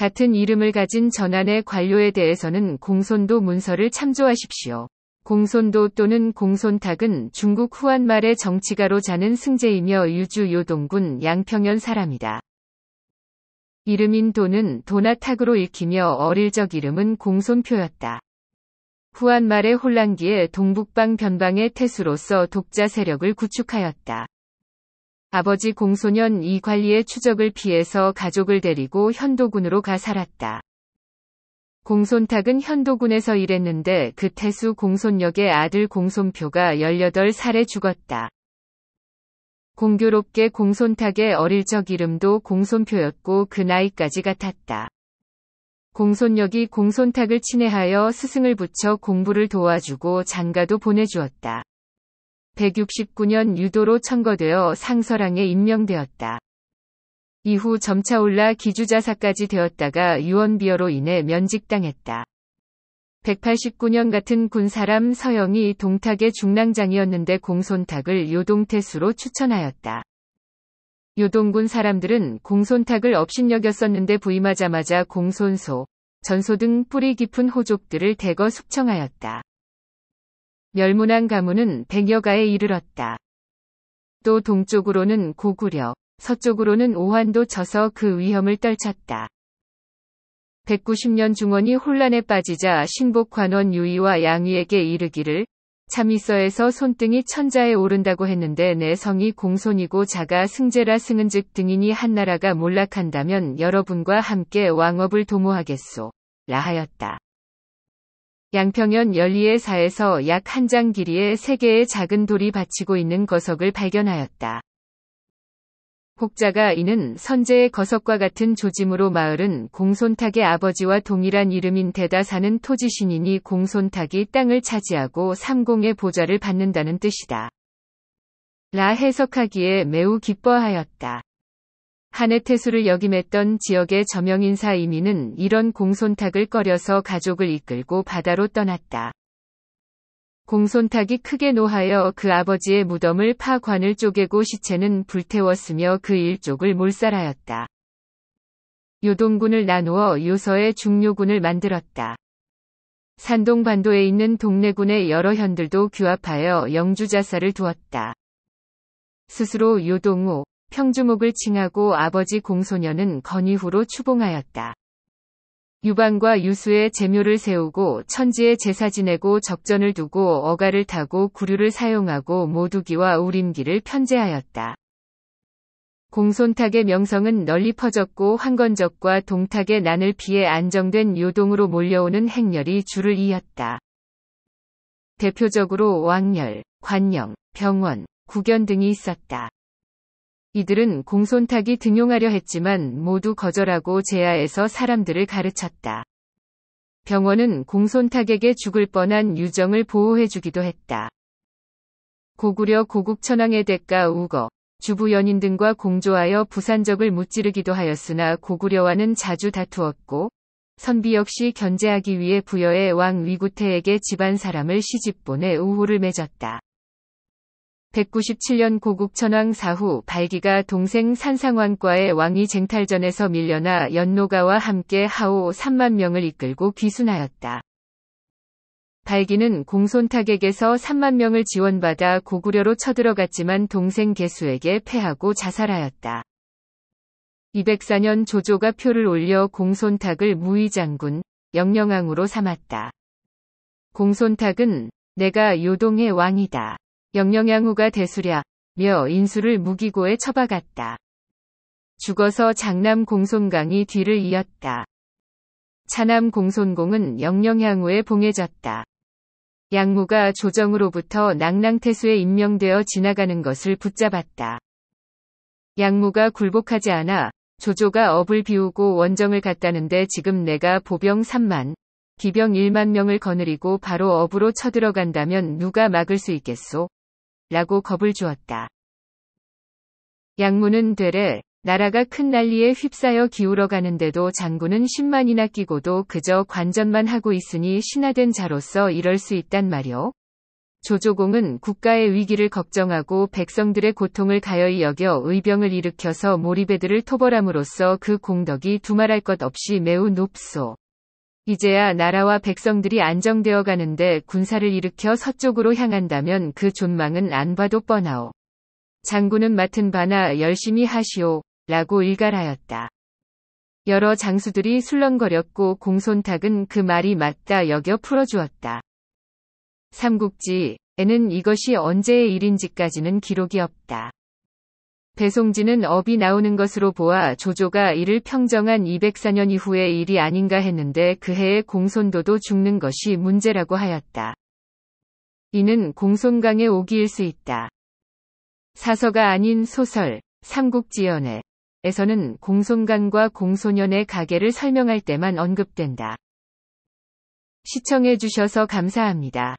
같은 이름을 가진 전환의 관료에 대해서는 공손도 문서를 참조하십시오. 공손도 또는 공손탁은 중국 후한말의 정치가로 자는 승제이며 유주 요동군 양평현 사람이다. 이름인 도는 도나탁으로 읽히며 어릴 적 이름은 공손표였다. 후한말의 혼란기에 동북방 변방의 태수로서 독자 세력을 구축하였다. 아버지 공소년 이관리의 추적을 피해서 가족을 데리고 현도군으로 가 살았다. 공손탁은 현도군에서 일했는데 그 태수 공손역의 아들 공손표가 18살에 죽었다. 공교롭게 공손탁의 어릴 적 이름도 공손표였고 그 나이까지 같았다. 공손역이 공손탁을 친애하여 스승을 붙여 공부를 도와주고 장가도 보내주었다. 169년 유도로 천거되어 상서랑에 임명되었다. 이후 점차 올라 기주자사까지 되었다가 유언비어로 인해 면직당했다. 189년 같은 군사람 서영이 동탁의 중랑장이었는데 공손탁을 요동태수로 추천하였다. 요동군 사람들은 공손탁을 업신여겼었는데 부임하자마자 공손소, 전소 등 뿌리 깊은 호족들을 대거 숙청하였다. 멸문한 가문은 백여가에 이르렀다. 또 동쪽으로는 고구려, 서쪽으로는 오한도 쳐서그 위험을 떨쳤다. 190년 중원이 혼란에 빠지자 신복 관원 유이와 양위에게 이르기를 참이서에서 손등이 천자에 오른다고 했는데 내 성이 공손이고 자가 승제라 승은즉 등이니 한나라가 몰락한다면 여러분과 함께 왕업을 도모하겠소. 라하였다. 양평현 열리의 사에서 약 한 장 길이의 세개의 작은 돌이 받치고 있는 거석을 발견하였다. 혹자가 이는 선제의 거석과 같은 조짐으로 마을은 공손탁의 아버지와 동일한 이름인 대다사는 토지신인이 공손탁이 땅을 차지하고 삼공의 보좌를 받는다는 뜻이다. 라 해석하기에 매우 기뻐하였다. 한해태수를 역임했던 지역의 저명인사 이민은 이런 공손탁을 꺼려서 가족을 이끌고 바다로 떠났다. 공손탁이 크게 노하여 그 아버지의 무덤을 파관을 쪼개고 시체는 불태웠으며 그 일족을 몰살하였다. 요동군을 나누어 요서의 중요군을 만들었다. 산동반도에 있는 동네군의 여러 현들도 규합하여 영주자살을 두었다. 스스로 요동호, 평주목을 칭하고 아버지 공소년은 건의후로 추봉하였다. 유방과 유수의 재묘를 세우고 천지에 제사 지내고 적전을 두고 어가를 타고 구류를 사용하고 모두기와 우림기를 편제하였다. 공손탁의 명성은 널리 퍼졌고 황건적과 동탁의 난을 피해 안정된 요동으로 몰려오는 행렬이 줄을 이었다. 대표적으로 왕렬 관영, 병원, 구견 등이 있었다. 이들은 공손탁이 등용하려 했지만 모두 거절하고 제야에서 사람들을 가르쳤다. 병원은 공손탁에게 죽을 뻔한 유정을 보호해주기도 했다. 고구려 고국천왕의 대가 우거, 주부 연인 등과 공조하여 부산적을 무찌르기도 하였으나 고구려와는 자주 다투었고, 선비 역시 견제하기 위해 부여의 왕 위구태에게 집안 사람을 시집 보내 우호를 맺었다. 197년 고국 천황 사후 발기가 동생 산상왕과의 왕위 쟁탈전에서 밀려나 연노가와 함께 하오 3만 명을 이끌고 귀순하였다. 발기는 공손탁에게서 3만 명을 지원받아 고구려로 쳐들어갔지만 동생 개수에게 패하고 자살하였다. 204년 조조가 표를 올려 공손탁을 무위장군 영령왕으로 삼았다. 공손탁은 내가 요동의 왕이다. 영영양후가 대수랴며 인수를 무기고에 처박았다. 죽어서 장남 공손강이 뒤를 이었다. 차남 공손공은 영영향후에 봉해졌다. 양무가 조정으로부터 낙랑태수에 임명되어 지나가는 것을 붙잡았다. 양무가 굴복하지 않아 조조가 업을 비우고 원정을 갔다는데 지금 내가 보병 3만, 기병 1만 명을 거느리고 바로 업으로 쳐들어간다면 누가 막을 수 있겠소? 라고 겁을 주었다. 양무는 되레 나라가 큰 난리에 휩싸여 기울어 가는데도 장군은 10만이나 끼고도 그저 관전만 하고 있으니 신하된 자로서 이럴 수 있단 말이오. 조조공은 국가의 위기를 걱정하고 백성들의 고통을 가여이 여겨 의병을 일으켜서 모리배들을 토벌함으로써 그 공덕이 두말할 것 없이 매우 높소. 이제야 나라와 백성들이 안정되어 가는데 군사를 일으켜 서쪽으로 향한다면 그 존망은 안 봐도 뻔하오. 장군은 맡은 바나 열심히 하시오. 라고 일갈하였다. 여러 장수들이 술렁거렸고 공손탁은 그 말이 맞다 여겨 풀어주었다. 삼국지에는 이것이 언제의 일인지까지는 기록이 없다. 배송지는 업이 나오는 것으로 보아 조조가 이를 평정한 204년 이후의 일이 아닌가 했는데 그해의 공손도도 죽는 것이 문제라고 하였다. 이는 공손강의 오기일 수 있다. 사서가 아닌 소설 삼국지연애에서는 공손강과 공소년의 가계를 설명할 때만 언급된다. 시청해주셔서 감사합니다.